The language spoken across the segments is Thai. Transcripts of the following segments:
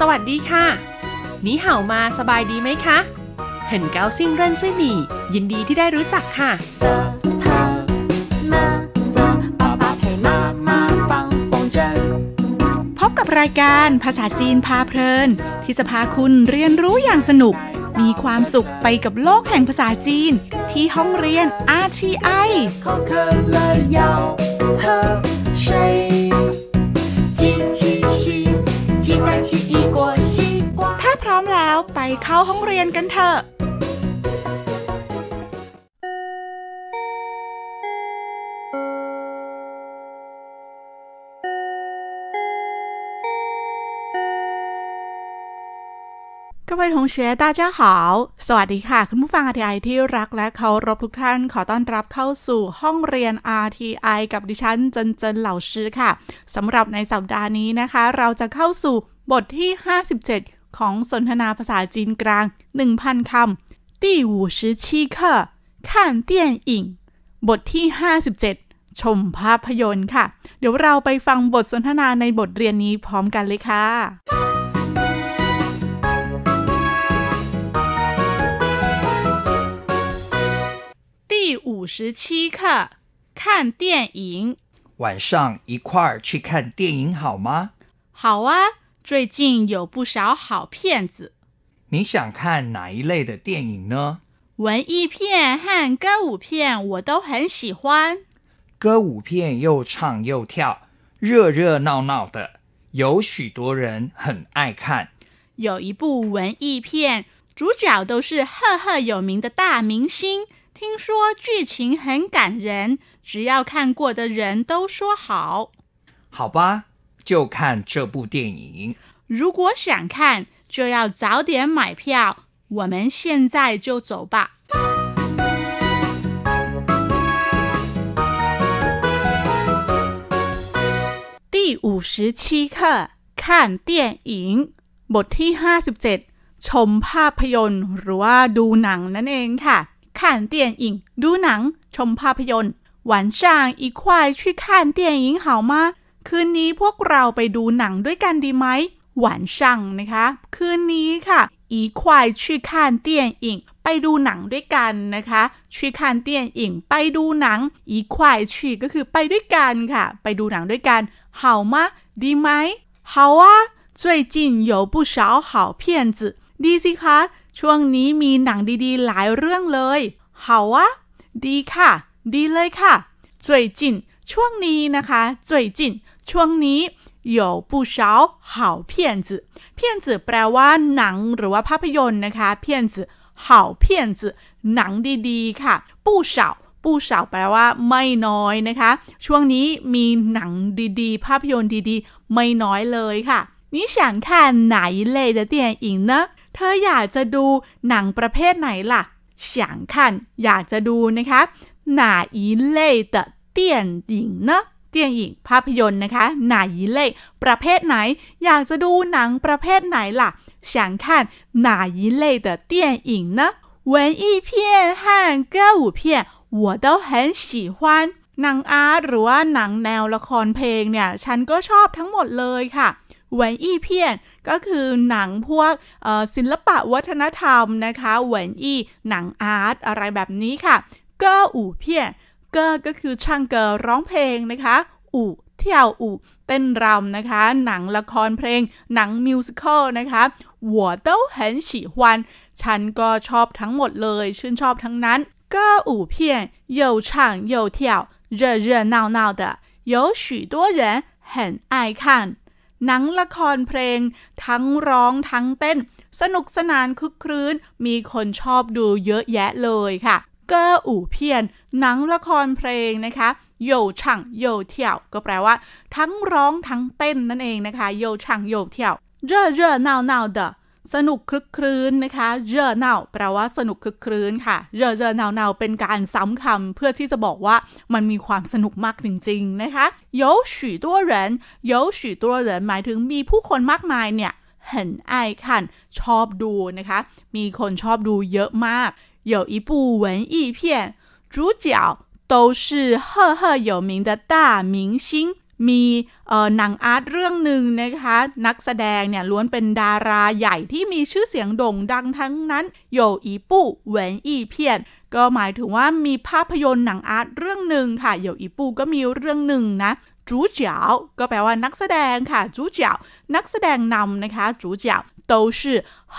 สวัสดีค่ะนี่เห่ามาสบายดีไหมคะ เห็นเกาซิ่งเร่นซี่หมี่ ยินดีที่ได้รู้จักค่ะ พบกับรายการภาษาจีนพาเพลินที่จะพาคุณเรียนรู้อย่างสนุก มีความสุขไปกับโลกแห่งภาษาจีนที่ห้องเรียน RTI ขถ้าพร้อมแล้วไปเข้าห้องเรียนกันเถอะงเชือตาเจ้าหาวสวัสดีค่ะ คุณผู้ฟัง RTI ที่รักและเคารพทุกท่านขอต้อนรับเข้าสู่ห้องเรียน RTI กับดิฉันเจนเจนเหล่าชื่อค่ะสำหรับในสัปดาห์นี้นะคะ เราจะเข้าสู่บทที่ 57 ของสนทนาภาษาจีนกลาง 1,000 คำที่ห7ชิชเคอรข่านเตี้ยนอิงบทที่ 57 ชมภาพยนตร์ค่ะ เดี๋ยวเราไปฟังบทสนทนาในบทเรียนนี้พร้อมกันเลยค่ะ第五十七课，看电影。晚上一块儿去看电影好吗？好啊。最近有不少好片子，你想看哪一类的电影呢？文艺片和歌舞片我都很喜欢。歌舞片又唱又跳，热热闹闹的，有许多人很爱看。有一部文艺片，主角都是赫赫有名的大明星，听说剧情很感人，只要看过的人都说好。好吧。就看这部电影。如果想看，就要早点买票。我们现在就走吧。第五十七课，看电影，บทที่ห้าสิบเจ็ดชมภาพยนต์หรือว่าดูหนังนั่นเองค่ะ。看电影，ดูหนังชมภาพยนต์。晚上一块去看电影好吗？คืนนี้พวกเราไปดูหนังด้วยกันดีไหม หวานช่างนะคะ คืนนี้ค่ะ อีควายชี้คานเตี้ยนอิงไปดูหนังด้วยกันนะคะชี้คานเตียนอิงไปดูหนัง อีควายชีก็คือไปด้วยกันค่ะ ไปดูหนังด้วยกันเม吗ดีไหมอ啊最近有不少好片子ดีสิคะช่วงนี้มีหนังดีๆ หลายเรื่องเลยเอ啊ดีค่ะ ดีเลยค่ะ最近ช่วงนี้นะคะ最近ช่วงนี้有不少好片子片子แปลว่า หนังหรือว่าภาพยนตร์นะคะ片子好片子หนังดีๆ ค่ะ不ู不少ูแปลว่าไม่น้อยนะคะ ช่วงนี้มีหนังดีๆ ภาพยนตร์ดีๆ ไม่น้อยเลยค่ะ你想看哪一类的电影呢เธออยากจะดูหนังประเภทไหนล่ะ想看อยากจะดูนะคะ哪一类的电影呢ตียงิงภาพยนตร์นะคะไหนเล่ประเภทไหน อยากจะดูหนังประเภทไหนล่ะ想看哪一类的电影呢文艺片和歌舞片我都很喜欢หนังอาร์ตหรือว่าหนังแนวละครเพลงเนี่ยฉันก็ชอบทั้งหมดเลยค่ะหวนอีเพียนก็คือหนังพวกศิลปะวัฒนธรรมนะคะหวนอีหนังอาร์ตอะไรแบบนี้ค่ะก็อู่เพียนกอร์ก็คือช่างเกอร์ร้องเพลงนะคะ อู่เที่ยวอู่เต้นรำนะคะ หนังละครเพลงหนังมิวสิควลนะคะหัวเต我都很喜นฉันก็ชอบทั้งหมดเลย ชื่นชอบทั้งนั้น ก็อู่เพียง又唱又跳热热闹闹的有许多人很爱看หนังละครเพลง ทั้งร้องทั้งเต้น สนุกสนานคึกครื้น มีคนชอบดูเยอะแยะเลยค่ะเกอร์อู่เพียนหนังละครเพลงนะคะโยช่างโยเที่ยวก็แปลว่า ทั้งร้องทั้งเต้นนั่นเองนะคะโยช่างโยเที่ยวเจ่อเจ่อเน่าเน่าเดสนุกคลึกครื้นนะคะเจ่อเน่าแปลว่าสนุกคลึกครื้นค่ะเจ่อเจ่อเน่าเน่าเป็นการซ้ำคำเพื่อที่จะบอกว่า มันมีความสนุกมากจริง ๆนะคะ有许多人有许多人หมายถึงมีผู้คนมากมายเนี่ยเห็นไอคันชอบดูนะคะมีคนชอบดูเยอะมาก有一部文艺片，主角都是赫赫有名的大明星。มีหนังอาร์ตเรื่องหนึ่งนะคะ นักแสดงเนี่ยล้วนเป็นดาราใหญ่ที่มีชื่อเสียงโด่งดังทั้งนั้นโยอีปู่เหวนอีเพียนก็หมายถึงว่ามีภาพยนตร์หนังอาร์ตเรื่องหนึ่งค่ะโยอีปู่ก็มีเรื่องหนึ่งนะจูเจียวก็แปลว่านักแสดงค่ะจูเจียวนักแสดงนำนะคะจูเจียว都是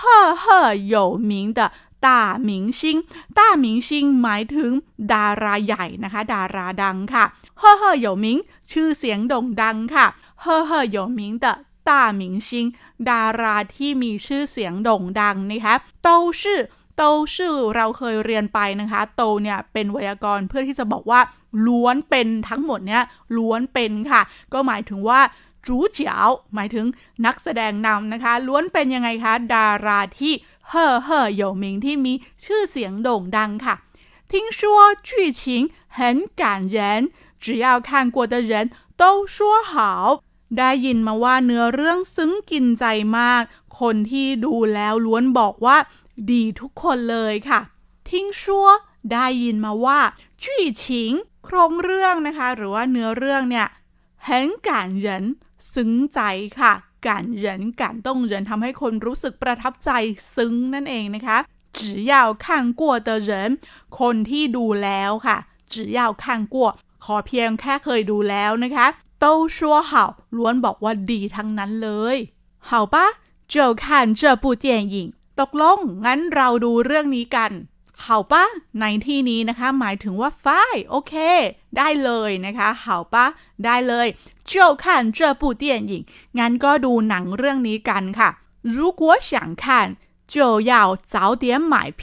赫赫有名的ต่าหมิงชิงต้าหมิงชิงหมายถึงดาราใหญ่นะคะ ดาราดังค่ะ เฮ่อเฮ่อหยมิง ชื่อเสียงโด่งดังค่ะ เฮ่อเฮ่อหยมิง的ต้าหมิงชิงดาราที่มีชื่อเสียงโด่งดังนะคะโตชื่อโตชื่อเราเคยเรียนไปนะคะโตเนี่ยเป็นไวยากรณ์เพื่อที่จะบอกว่าล้วนเป็นทั้งหมดเนี่ยล้วนเป็นค่ะ ก็หมายถึงว่าจูเจียวหมายถึงนักแสดงนำนะคะ ล้วนเป็นยังไงคะดาราที่เฮ่อเฮ่อ有名ที่มีชื่อเสียงโด่งดังค่ะ听说剧情很感人只要看过的人都说好ได้ยินมาว่าเนื้อเรื่องซึ้งกินใจมาก คนที่ดูแล้วล้วนบอกว่าดีทุกคนเลยค่ะ ทิ้งชั่วได้ยินมาว่าจี้ชิงโครงเรื่องนะคะ หรือว่าเนื้อเรื่องเนี่ยแห่งการเห็นซึ้งใจค่ะ感人感动人ทำให้คนรู้สึกประทับใจซึ้งนั่นเองนะคะ只要看过的人คนที่ดูแล้วค่ะ只要看过ขอเพียงแค่เคยดูแล้วนะคะโต้ชัวเห่าล้วนบอกว่าดีทั้งนั้นเลยเห่าปะเจ้า看这部电影ตกลง งั้นเราดูเรื่องนี้กันเข่าปะในที่นี้นะคะ หมายถึงว่าฟ้าโอเค ได้เลยนะคะเข่าปะได้เลย就看这部电影งั้นก็ดูหนังเรื่องนี้กันค่ะ如果想看就要早点买票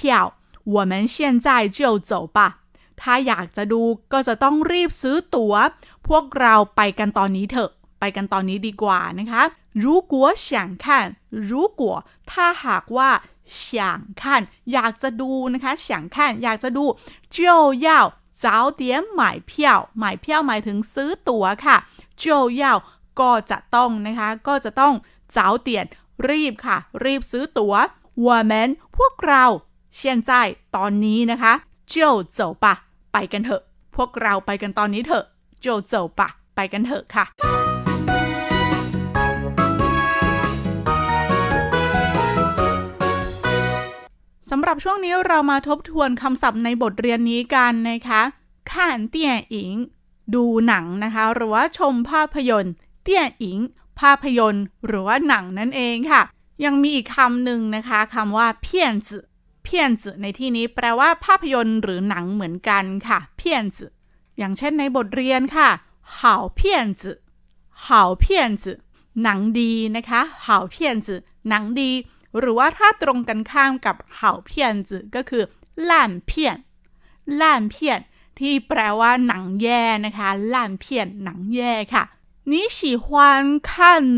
我们现在就走吧ถ้าอยากจะดูก็จะต้องรีบซื้อตัว๋วพวกเราไปกันตอนนี้เถอะไปกันตอนนี้ดีกว่านะคะ如果想看如果ถ้าหากว่า想看อยากจะดูนะคะ想看อยากจะดู就要早点买票买票หมายถึงซื้อตั๋วค่ะ就要ก็จะต้องนะคะ ก็จะต้อง早点รีบค่ะรีบซื้อตัว๋วมนพวกเรา เชียนใจตอนนี้นะคะ就走吧ไปกันเถอะ พวกเราไปกันตอนนี้เถอะ就走吧ไปกันเถอะค่ะสำหรับช่วงนี้เรามาทบทวนคำศัพท์ในบทเรียนนี้กันนะคะ ข่านเตี่ยอิง ดูหนังนะคะ หรือว่าชมภาพยนตร์ เตี่ยอิง ภาพยนตร์ หรือว่าหนังนั่นเองค่ะ ยังมีอีกคำหนึ่งนะคะ คำว่าเพี้ยนจือเพี้ยนจือในที่นี้แปลว่า ภาพยนตร์หรือหนังเหมือนกันค่ะเพี้ยนจืออย่างเช่นในบทเรียนค่ะ好骗子好骗子หนังดีนะคะ好骗子หนังดีหรือว่าถ้าตรงกันข้ามกับเห่าเพียนจือก็คือล่ามเพียนล่ามเพียน ที่แปลว่าหนังแย่นะคะล่ามเพียน หนังแย่ค่ะ你喜欢看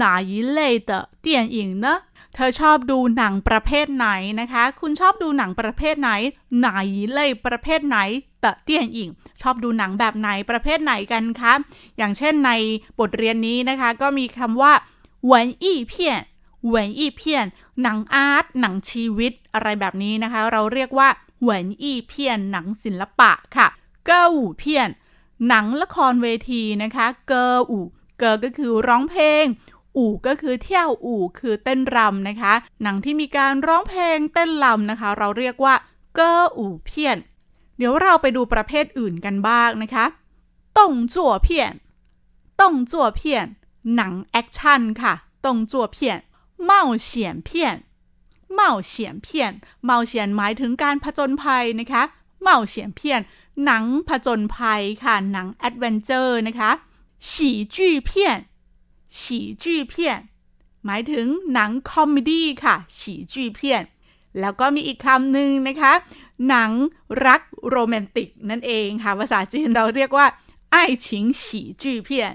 哪一类的电影呢เธอชอบดูหนังประเภทไหนนะคะ คุณชอบดูหนังประเภทไหน ไหนเลยประเภทไหนตเตี้ยนอิง ชอบดูหนังแบบไหนประเภทไหนกันคะ อย่างเช่นในบทเรียนนี้นะคะก็มีคำว่าหวนอี้เพียนหวนอี้เพียนหนังอาร์ตหนังชีวิตอะไรแบบนี้นะคะเราเรียกว่าหวนอี้เพียน หนังศิลปะ ค่ะเกออู่เพียน หนังละครเวทีนะคะเกออู่เกอก็คือร้องเพลง อู่ก็คือเที่ยวอู่คือเต้นรำนะคะหนังที่มีการร้องเพลงเต้นรำนะคะเราเรียกว่าเกออู่เพียน เดี๋ยวเราไปดูประเภทอื่นกันบ้างนะคะต่งจั่วเพียนต่งจั่วเพียน หนังแอคชั่นค่ะต่งจั่วเพียนเมาเสียนเพี้ยนเมาเสียนเพี้ยนเมาเสียนหมายถึงการผจญภัยนะคะเมาเสียนเพี้ยนหนังผจญภัยค่ะหนังแอดเวนเจอร์นะคะฉีจื้อเพี้ยนฉีจื้เพี้ยนหมายถึงหนังคอมเมดี้ค่ะฉีจื้เพี้ยนแล้วก็มีอีกคำหนึ่งนะคะหนังรักโรแมนติก นั่นเองค่ะภาษาจีนเราเรียกว่าไอชิงฉีจื้เพี้ยน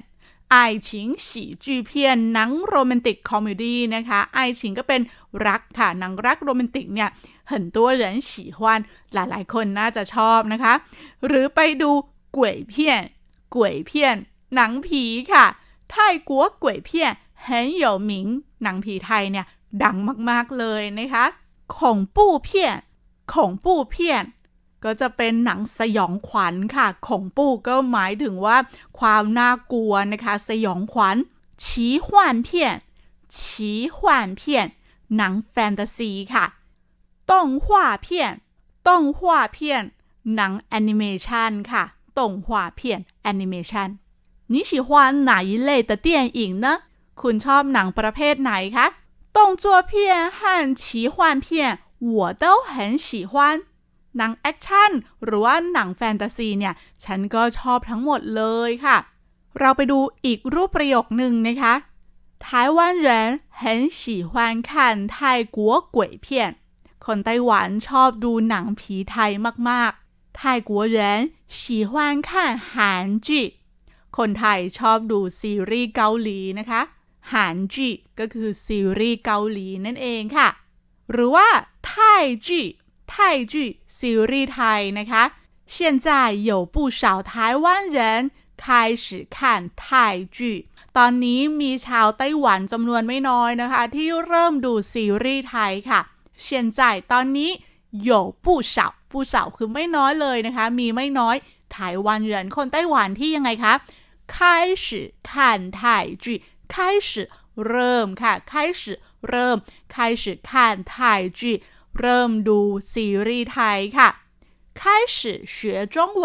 ไอชิงสีจืเพียนหนังโรแมนติก คอมเมดี้นะคะ ไอชิงก็เป็นรักค่ะ หนังรักโรแมนติกเนี่ยเห็นตัวเหรินฉีวานหลายๆคนน่าจะชอบนะคะ หรือไปดูก๋วยเพี้ยนก๋วยเพี้ยน หนังผีค่ะ ไทยกัวก๋วยเพี้ยนเห็นเหยวหมิงหนังผี ไทยเนี่ยดังมากๆเลยนะคะ ของปู้เพี้ยนของปู้เพี้ยนก็จะเป็นหนังสยองขวัญค่ะของปู่ก็หมายถึงว่า ความน่ากลัวนะคะสยองขวัญชีหวันเพียนชีหวันเพียนหนังแฟนตาซีค่ะต้งหววเพียนต้งหววเพียนหนังแอนิเมชันค่ะต้งหววเพียนแอนิเมชัน你喜欢哪一类的电影呢คุณชอบหนังประเภทไหนคะ动作片和奇幻片我都很喜欢หนังแอคชั่นหรือว่าหนังแฟนตาซีเนี่ย ฉันก็ชอบทั้งหมดเลยค่ะ เราไปดูอีกรูปประโยคหนึ่งนะคะ台湾人很喜欢看泰国鬼片คนไต้หวันชอบดูหนังผีไทยมากๆ泰国人喜欢看韩剧คนไทยชอบดูซีรีส์เกาหลีนะคะหานจีก็คือซีรีส์เกาหลีนั่นเองค่ะ หรือว่าไทจี泰剧ซีรีส์ไทยนะคะ现在有不少台湾人开始看泰剧ตอนนี้มีชาวไต้หวันจำนวนไม่น้อยนะคะ ที่เริ่มดูซีรีส์ไทยค่ะเชียนใจตอนนี้有不少不少คือไม่น้อยเลยนะคะมีไม่น้อยไต้หวันเหรนคนไต้หวันที่ยังไงคะ开始看泰剧开始เริ่มค่ะ开始เริ่ม开始看泰剧เริ่มดูซีรีส์ไทยค่ะ开始学中文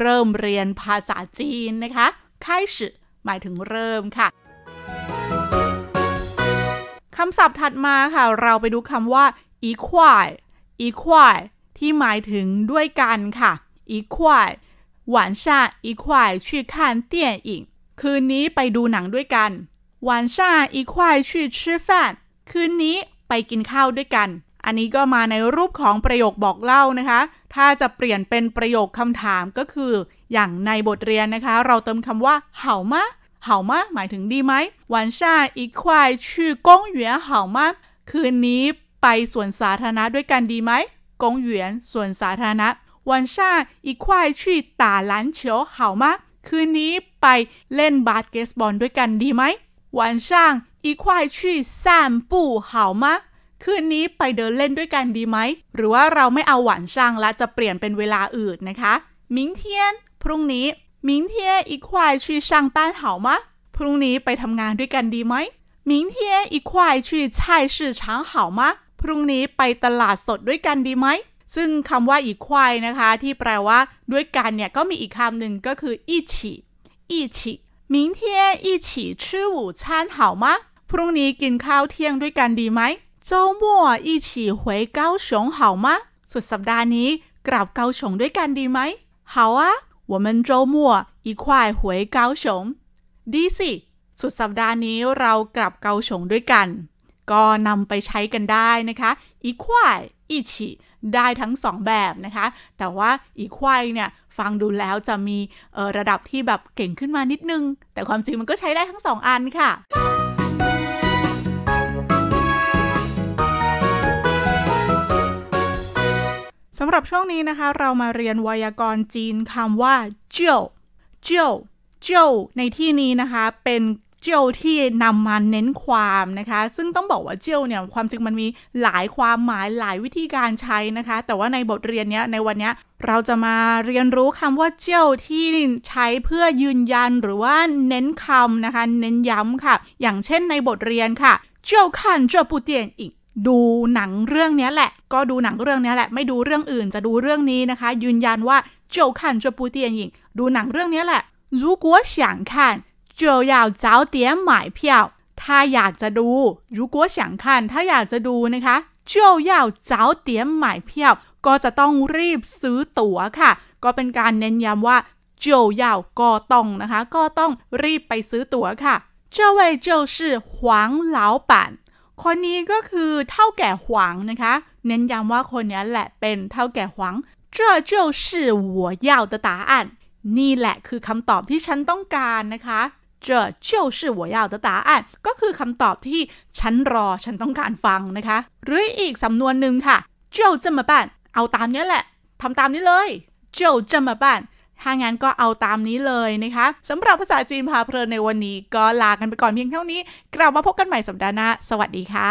เริ่มเรียนภาษาจีนนะคะ开始หมายถึงเริ่มค่ะคำศัพท์ถัดมาค่ะ เราไปดูคำว่า equal equal ที่หมายถึงด้วยกันค่ะ equal 晚上一块去看电影คืนนี้ไปดูหนังด้วยกัน晚上一块去吃饭คืนนี้ไปกินข้าวด้วยกันอันนี้ก็มาในรูปของประโยคบอกเล่านะคะ ถ้าจะเปลี่ยนเป็นประโยคคำถามก็คือ อย่างในบทเรียนนะคะ เราเติมคำว่าเห่ามะเหามะหมายถึงดีไหมวันชาอีควายชื่อกงเหวียนเหามะคืนนี้ไปสวนสาธารณะด้วยกันดีไหม กงเหวียนสวนสาธารณะ วันชาอีควายชื่อตาลันเฉียวเหามะคืนนี้ไปเล่นบาสเกตบอลด้วยกันดีไหมวันช่างอีควายชื่อ散步好吗คืนนี้ไปเดินเล่นด้วยกันดีไหม หรือว่าเราไม่เอาหวานช่างและจะเปลี่ยนเป็นเวลาอื่นนะคะ มิงเทียนพรุ่งนี้ มิงเทียอีควายชีช่างป้านเหามะพรุ่งนี้ไปทำงานด้วยกันดีไหมมิงเทียอีควายชีช่ายชื่อช้างเหามะพรุ่งนี้ไปตลาดสดด้วยกันดีไหม ซึ่งคำว่าอีควายนะคะ ที่แปลว่า ด้วยกันเนี่ยก็มีอีกคำหนึ่งก็คืออีฉีอีฉีมิงเทียอีฉีชื่อหูชานเหามะพรุ่งนี้กินข้าวเที่ยงด้วยกันดีไหม周末一起回高雄好吗สุดสัปดาห์นี้กลับเกาลงด้วยกันดีไหม好啊我们周末一块回高雄ดีสิสุดสัปดาห์นี้เรากลับเกาลงด้วยกัน ก็นำไปใช้กันได้นะคะ อีควายอีฉีได้ทั้งสองแบบนะคะ แต่ว่าอีควายเนี่ยฟังดูแล้วจะมีระดับที่แบบเก่งขึ้นมานิดนึง แต่ความจริงมันก็ใช้ได้ทั้งสองอันค่ะสำหรับช่วงนี้นะคะเรามาเรียนไวยากรณ์จีนคำว่าเจียวเจียวเจียวในที่นี้นะคะเป็นเจียวที่นำมาเน้นความนะคะ ซึ่งต้องบอกว่าเจียวเนี่ยความจริงมันมีหลายความหมายหลายวิธีการใช้นะคะ แต่ว่าในบทเรียนเนี้ยในวันเนี้ยเราจะมาเรียนรู้คำว่าเจียวที่ใช้เพื่อยืนยันหรือว่าเน้นคำนะคะเน้นย้ำค่ะ อย่างเช่นในบทเรียนค่ะเจียวคันเจ้าปูเตียนอิงดูหนังเรื่องนี้แหละ ก็ดูหนังเรื่องนี้แหละ ไม่ดูเรื่องอื่น จะดูเรื่องนี้นะคะ ยืนยันว่าจะคขันจะปูเตียนหญิง ดูหนังเรื่องนี้แหละ如果想看就要早点买票ถ้าอยากจะดู如果想看ถ้าอยากจะดูนะคะ就要早点买票ก็จะต้องรีบซื้อตั๋วค่ะ ก็เป็นการเน้นย้ำว่า就จยาก็ต้องนะคะก็ต้องรีบไปซื้อตั๋วค่ะ这位就是黄老板คนนี้ก็คือเท่าแก่หวังนะคะ เน้นย้ำว่าคนนี้แหละเป็นเท่าแก่หวัง这就是我要的答案นี่แหละคือคำตอบที่ฉันต้องการนะคะ这就是我要的答案ก็คือคำตอบที่ฉันรอฉันต้องการฟังนะคะ หรืออีกสำนวนหนึ่งค่ะ就这么办เอาตามนี้แหละทำตามนี้เลย就这么办ถ้างั้นก็เอาตามนี้เลยนะคะสำหรับภาษาจีนพาเพลินในวันนี้ ก็ลากันไปก่อนเพียงเท่านี้กลับมาพบกันใหม่สัปดาห์หน้า สวัสดีค่ะ